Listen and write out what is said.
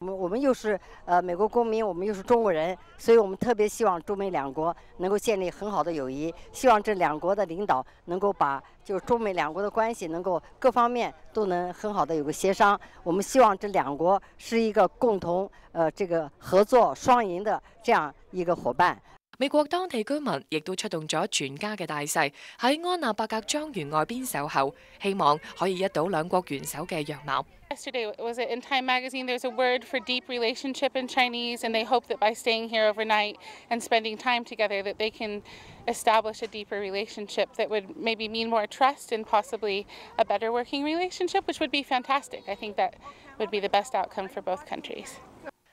我们我们又是呃美国公民，我们又是中国人，所以我们特别希望中美两国能够建立很好的友谊，希望这两国的领导能够把就中美两国的关系能够各方面都能很好的有个协商。我们希望这两国是一个共同呃这个合作双赢的这样一个伙伴。美國當地居民亦都出動咗全家嘅大細喺安娜伯格莊園外邊守候，希望可以一睹兩國元首嘅樣貌。Yesterday was it in Time magazine? There's a word for deep relationship in Chinese, and they hope that by staying here overnight and spending time together, that they can establish a deeper relationship that would maybe mean more trust and possibly a better working relationship, which would be fantastic. I think that would be the best outcome for both countries.